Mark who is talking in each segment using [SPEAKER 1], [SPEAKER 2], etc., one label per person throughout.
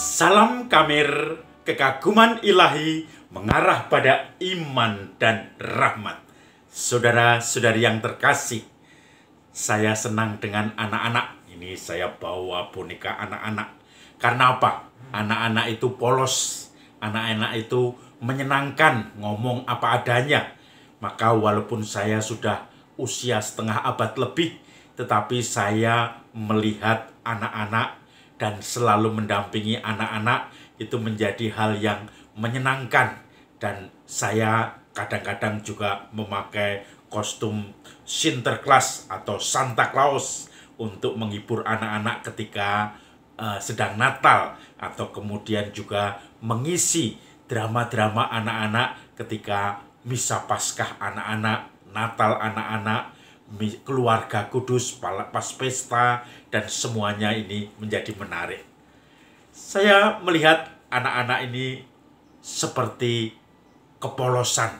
[SPEAKER 1] Salam kamir, kekaguman ilahi mengarah pada iman dan rahmat. Saudara-saudari yang terkasih, saya senang dengan anak-anak. Ini saya bawa boneka anak-anak. Karena apa? Anak-anak itu polos. Anak-anak itu menyenangkan, ngomong apa adanya. Maka walaupun saya sudah usia setengah abad lebih, tetapi saya melihat anak-anak dan selalu mendampingi anak-anak itu menjadi hal yang menyenangkan dan saya kadang-kadang juga memakai kostum Sinterklas atau Santa Claus untuk menghibur anak-anak ketika uh, sedang Natal atau kemudian juga mengisi drama-drama anak-anak ketika misa Paskah anak-anak, Natal anak-anak keluarga kudus, pas pesta, dan semuanya ini menjadi menarik. Saya melihat anak-anak ini seperti kepolosan.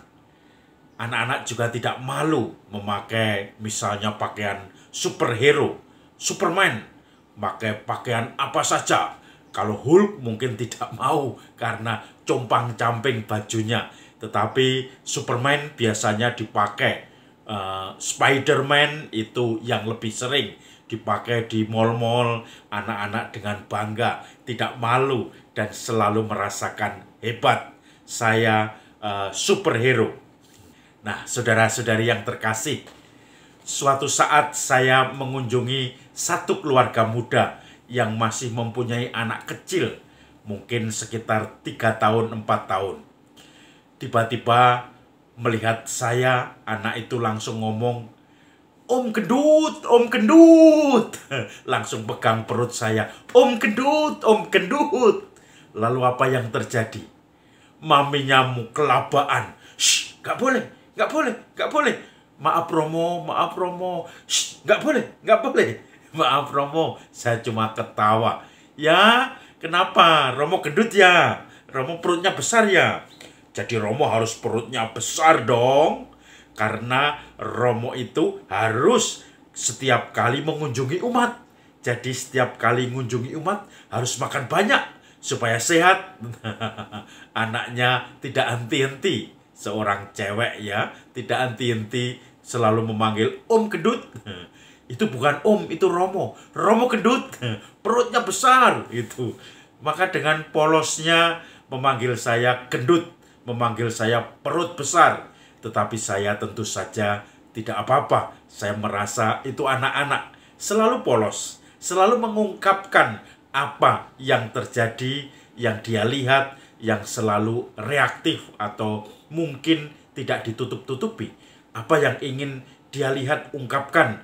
[SPEAKER 1] Anak-anak juga tidak malu memakai misalnya pakaian superhero, Superman, pakai pakaian apa saja. Kalau Hulk mungkin tidak mau karena compang-camping bajunya. Tetapi Superman biasanya dipakai Spiderman eh, Spider-Man itu yang lebih sering dipakai di mall-mall anak-anak dengan bangga, tidak malu dan selalu merasakan hebat. Saya uh, superhero. Nah, saudara-saudari yang terkasih, suatu saat saya mengunjungi satu keluarga muda yang masih mempunyai anak kecil, mungkin sekitar tiga tahun, empat tahun. Tiba-tiba melihat saya anak itu langsung ngomong Om gendut, om gendut. Langsung pegang perut saya. Om gendut, om gendut. Lalu apa yang terjadi? Maminya mu kelabaan. Shh, gak boleh, gak boleh, gak boleh. Maaf Romo, maaf Romo. Shh, gak boleh, gak boleh. Maaf Romo, saya cuma ketawa. Ya, kenapa? Romo gendut ya? Romo perutnya besar ya? Jadi Romo harus perutnya besar dong. Karena Romo itu harus setiap kali mengunjungi umat. Jadi setiap kali mengunjungi umat harus makan banyak supaya sehat. Anaknya tidak anti-anti. Seorang cewek ya, tidak anti-anti selalu memanggil Om Kedut. Itu bukan Om, itu Romo. Romo Kedut, perutnya besar. Itu. Maka dengan polosnya memanggil saya kedut memanggil saya perut besar, tetapi saya tentu saja tidak apa-apa. Saya merasa itu anak-anak selalu polos, selalu mengungkapkan apa yang terjadi, yang dia lihat, yang selalu reaktif atau mungkin tidak ditutup-tutupi. Apa yang ingin dia lihat ungkapkan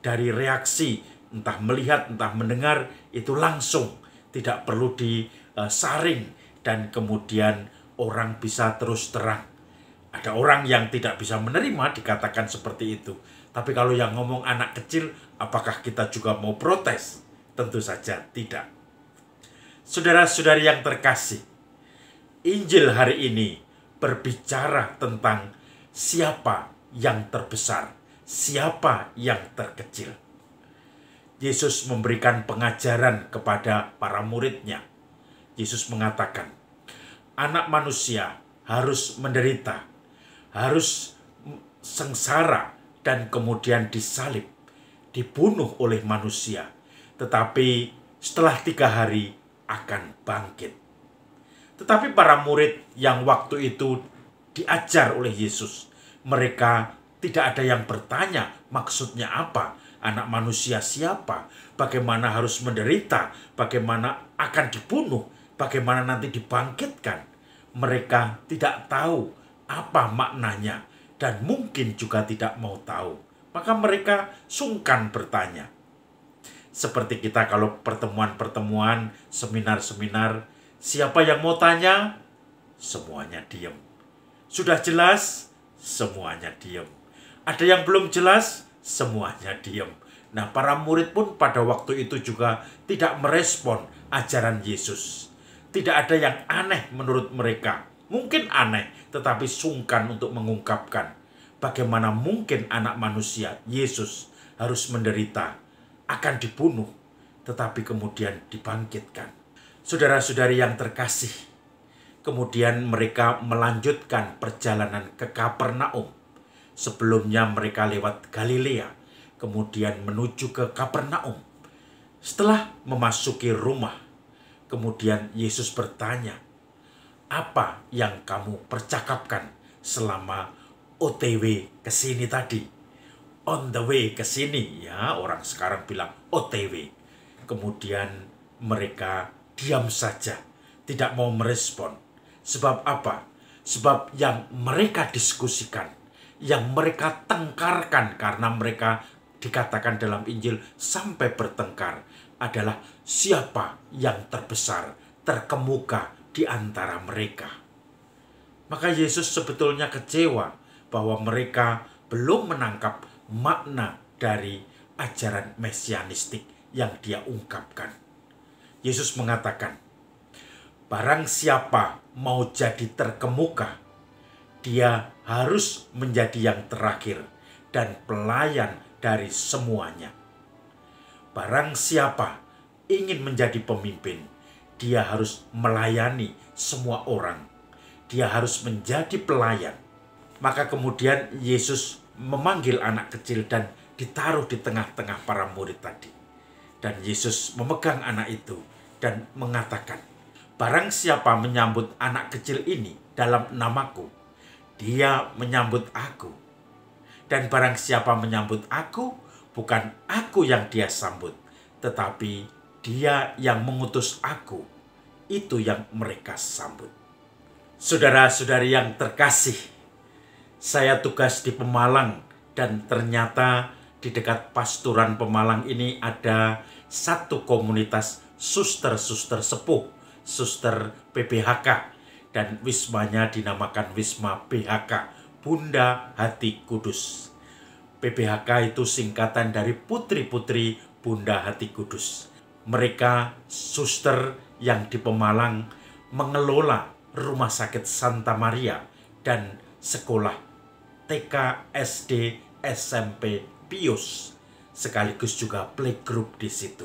[SPEAKER 1] dari reaksi entah melihat entah mendengar itu langsung tidak perlu disaring dan kemudian orang bisa terus terang. Ada orang yang tidak bisa menerima dikatakan seperti itu. Tapi kalau yang ngomong anak kecil, apakah kita juga mau protes? Tentu saja tidak. Saudara-saudari yang terkasih, Injil hari ini berbicara tentang siapa yang terbesar, siapa yang terkecil. Yesus memberikan pengajaran kepada para muridnya. Yesus mengatakan, anak manusia harus menderita, harus sengsara, dan kemudian disalib, dibunuh oleh manusia. Tetapi setelah tiga hari akan bangkit. Tetapi para murid yang waktu itu diajar oleh Yesus, mereka tidak ada yang bertanya maksudnya apa, anak manusia siapa, bagaimana harus menderita, bagaimana akan dibunuh, bagaimana nanti dibangkitkan. Mereka tidak tahu apa maknanya dan mungkin juga tidak mau tahu. Maka mereka sungkan bertanya. Seperti kita kalau pertemuan-pertemuan, seminar-seminar, siapa yang mau tanya? Semuanya diem. Sudah jelas? Semuanya diem. Ada yang belum jelas? Semuanya diem. Nah, para murid pun pada waktu itu juga tidak merespon ajaran Yesus tidak ada yang aneh menurut mereka. Mungkin aneh, tetapi sungkan untuk mengungkapkan bagaimana mungkin anak manusia, Yesus, harus menderita, akan dibunuh, tetapi kemudian dibangkitkan. Saudara-saudari yang terkasih, kemudian mereka melanjutkan perjalanan ke Kapernaum. Sebelumnya mereka lewat Galilea, kemudian menuju ke Kapernaum. Setelah memasuki rumah Kemudian Yesus bertanya, "Apa yang kamu percakapkan selama OTW ke sini tadi?" On the way ke sini ya, orang sekarang bilang OTW. Kemudian mereka diam saja, tidak mau merespon. Sebab apa? Sebab yang mereka diskusikan, yang mereka tengkarkan karena mereka dikatakan dalam Injil sampai bertengkar adalah siapa yang terbesar, terkemuka di antara mereka. Maka Yesus sebetulnya kecewa bahwa mereka belum menangkap makna dari ajaran mesianistik yang dia ungkapkan. Yesus mengatakan, Barang siapa mau jadi terkemuka, dia harus menjadi yang terakhir dan pelayan dari semuanya. Barang siapa ingin menjadi pemimpin, dia harus melayani semua orang. Dia harus menjadi pelayan. Maka kemudian Yesus memanggil anak kecil dan ditaruh di tengah-tengah para murid tadi. Dan Yesus memegang anak itu dan mengatakan, Barang siapa menyambut anak kecil ini dalam namaku, dia menyambut aku. Dan barang siapa menyambut aku, bukan aku yang dia sambut, tetapi dia yang mengutus aku, itu yang mereka sambut. Saudara-saudari yang terkasih, saya tugas di Pemalang dan ternyata di dekat pasturan Pemalang ini ada satu komunitas suster-suster sepuh, suster PPHK dan wismanya dinamakan Wisma PHK, Bunda Hati Kudus. PPHK itu singkatan dari putri-putri Bunda Hati Kudus mereka suster yang di Pemalang mengelola Rumah Sakit Santa Maria dan sekolah TK, SD, SMP, Pius, sekaligus juga playgroup di situ.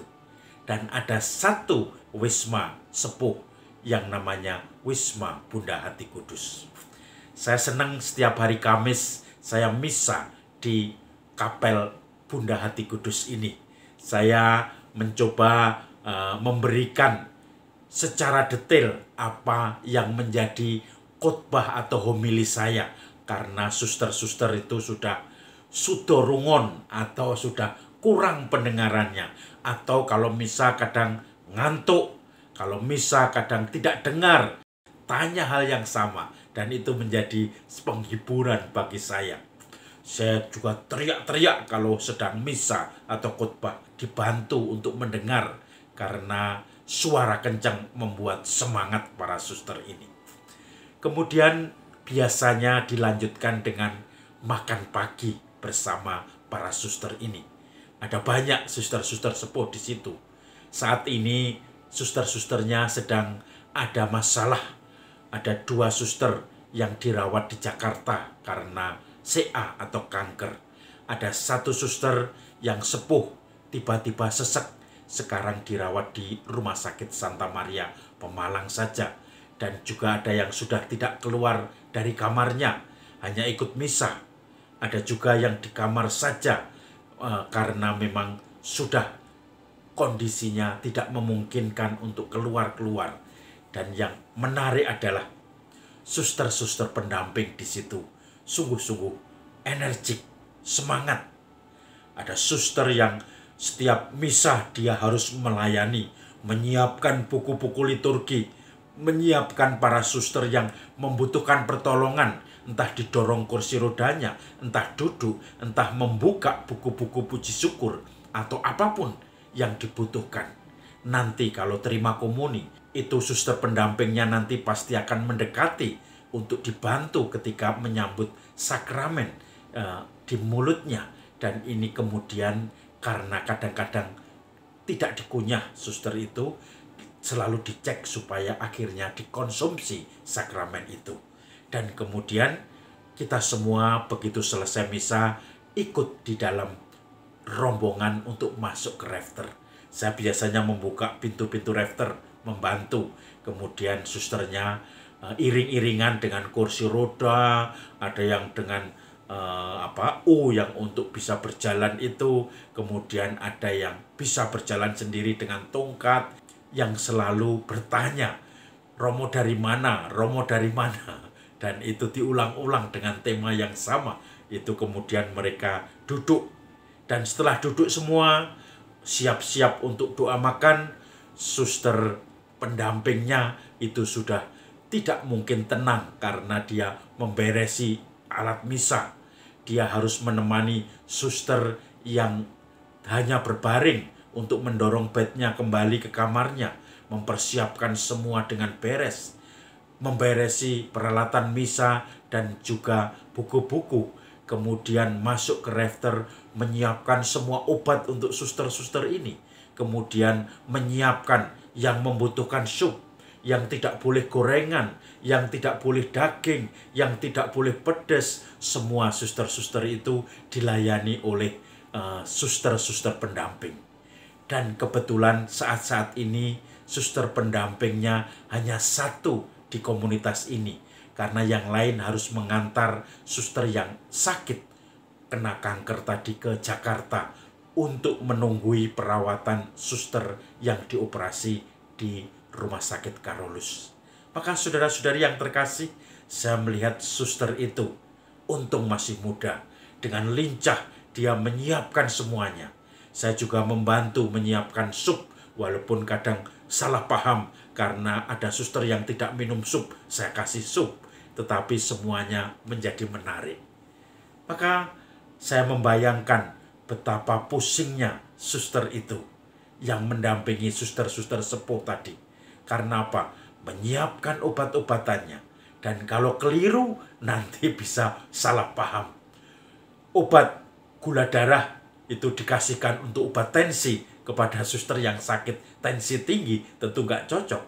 [SPEAKER 1] Dan ada satu Wisma Sepuh yang namanya Wisma Bunda Hati Kudus. Saya senang setiap hari Kamis saya misa di kapel Bunda Hati Kudus ini. Saya mencoba uh, memberikan secara detail apa yang menjadi khotbah atau homili saya karena suster-suster itu sudah sudorungon atau sudah kurang pendengarannya atau kalau misa kadang ngantuk, kalau misa kadang tidak dengar, tanya hal yang sama dan itu menjadi penghiburan bagi saya. Saya juga teriak-teriak kalau sedang misa atau khotbah dibantu untuk mendengar karena suara kencang membuat semangat para suster ini. Kemudian biasanya dilanjutkan dengan makan pagi bersama para suster ini. Ada banyak suster-suster sepuh di situ. Saat ini suster-susternya sedang ada masalah. Ada dua suster yang dirawat di Jakarta karena CA atau kanker. Ada satu suster yang sepuh tiba-tiba sesek. Sekarang dirawat di Rumah Sakit Santa Maria Pemalang saja. Dan juga ada yang sudah tidak keluar dari kamarnya, hanya ikut misa. Ada juga yang di kamar saja e, karena memang sudah kondisinya tidak memungkinkan untuk keluar-keluar. Dan yang menarik adalah suster-suster pendamping di situ sungguh-sungguh energik, semangat. Ada suster yang setiap misah dia harus melayani, menyiapkan buku-buku liturgi, menyiapkan para suster yang membutuhkan pertolongan, entah didorong kursi rodanya, entah duduk, entah membuka buku-buku puji syukur, atau apapun yang dibutuhkan. Nanti kalau terima komuni, itu suster pendampingnya nanti pasti akan mendekati untuk dibantu ketika menyambut sakramen uh, di mulutnya. Dan ini kemudian karena kadang-kadang tidak dikunyah suster itu selalu dicek supaya akhirnya dikonsumsi sakramen itu. Dan kemudian kita semua begitu selesai misa ikut di dalam rombongan untuk masuk ke refter. Saya biasanya membuka pintu-pintu refter, membantu. Kemudian susternya eh, iring-iringan dengan kursi roda, ada yang dengan uh, apa U yang untuk bisa berjalan itu, kemudian ada yang bisa berjalan sendiri dengan tongkat yang selalu bertanya, Romo dari mana? Romo dari mana? Dan itu diulang-ulang dengan tema yang sama. Itu kemudian mereka duduk dan setelah duduk semua siap-siap untuk doa makan, suster pendampingnya itu sudah tidak mungkin tenang karena dia memberesi alat misa dia harus menemani suster yang hanya berbaring untuk mendorong bednya kembali ke kamarnya, mempersiapkan semua dengan beres, memberesi peralatan misa dan juga buku-buku, kemudian masuk ke refter, menyiapkan semua obat untuk suster-suster ini, kemudian menyiapkan yang membutuhkan sup yang tidak boleh gorengan, yang tidak boleh daging, yang tidak boleh pedas, semua suster-suster itu dilayani oleh suster eh, suster-suster pendamping. Dan kebetulan saat-saat ini suster pendampingnya hanya satu di komunitas ini karena yang lain harus mengantar suster yang sakit kena kanker tadi ke Jakarta untuk menunggui perawatan suster yang dioperasi di Rumah Sakit Karolus. Maka saudara-saudari yang terkasih, saya melihat suster itu untung masih muda. Dengan lincah dia menyiapkan semuanya. Saya juga membantu menyiapkan sup walaupun kadang salah paham karena ada suster yang tidak minum sup, saya kasih sup. Tetapi semuanya menjadi menarik. Maka saya membayangkan betapa pusingnya suster itu yang mendampingi suster-suster sepuh tadi. Karena apa? Menyiapkan obat-obatannya. Dan kalau keliru, nanti bisa salah paham. Obat gula darah itu dikasihkan untuk obat tensi kepada suster yang sakit tensi tinggi, tentu nggak cocok.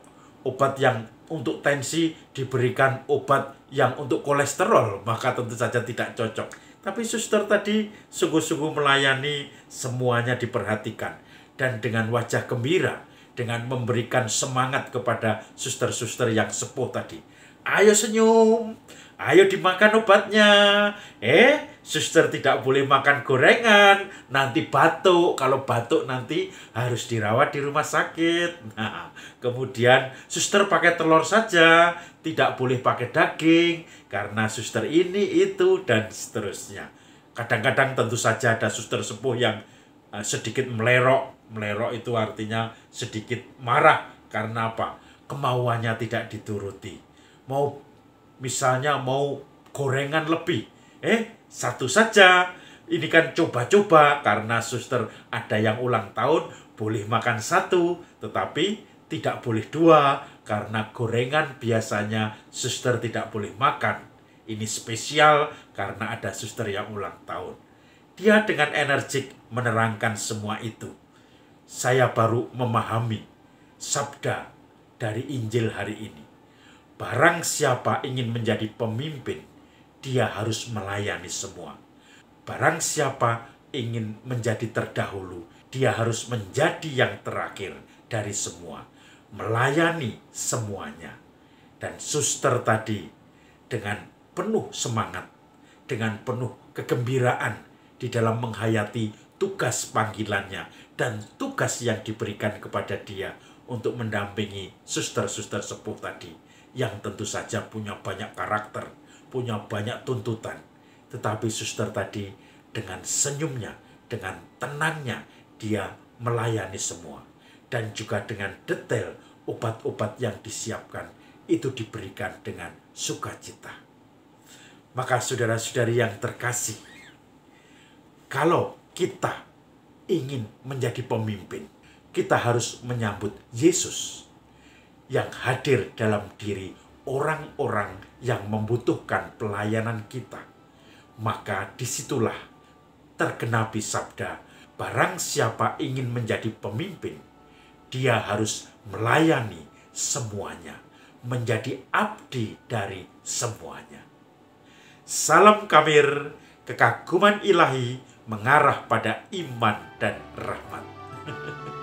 [SPEAKER 1] Obat yang untuk tensi diberikan obat yang untuk kolesterol, maka tentu saja tidak cocok. Tapi suster tadi sungguh-sungguh melayani, semuanya diperhatikan. Dan dengan wajah gembira, dengan memberikan semangat kepada suster-suster yang sepuh tadi. Ayo senyum, ayo dimakan obatnya. Eh, suster tidak boleh makan gorengan, nanti batuk. Kalau batuk nanti harus dirawat di rumah sakit. Nah, kemudian suster pakai telur saja, tidak boleh pakai daging karena suster ini itu dan seterusnya. Kadang-kadang tentu saja ada suster sepuh yang Eh, sedikit melerok. Melerok itu artinya sedikit marah. Karena apa? Kemauannya tidak dituruti. Mau misalnya mau gorengan lebih. Eh, satu saja. Ini kan coba-coba karena suster ada yang ulang tahun boleh makan satu, tetapi tidak boleh dua karena gorengan biasanya suster tidak boleh makan. Ini spesial karena ada suster yang ulang tahun. Dia dengan energik menerangkan semua itu. Saya baru memahami sabda dari Injil hari ini. Barang siapa ingin menjadi pemimpin, dia harus melayani semua. Barang siapa ingin menjadi terdahulu, dia harus menjadi yang terakhir dari semua, melayani semuanya. Dan suster tadi dengan penuh semangat, dengan penuh kegembiraan di dalam menghayati tugas panggilannya dan tugas yang diberikan kepada dia untuk mendampingi suster-suster sepuh tadi yang tentu saja punya banyak karakter, punya banyak tuntutan. Tetapi suster tadi dengan senyumnya, dengan tenangnya, dia melayani semua. Dan juga dengan detail obat-obat yang disiapkan itu diberikan dengan sukacita. Maka saudara-saudari yang terkasih, kalau kita ingin menjadi pemimpin, kita harus menyambut Yesus yang hadir dalam diri orang-orang yang membutuhkan pelayanan kita. Maka disitulah tergenapi sabda, barang siapa ingin menjadi pemimpin, dia harus melayani semuanya, menjadi abdi dari semuanya. Salam Kamir, kekaguman ilahi, mengarah pada iman dan rahmat.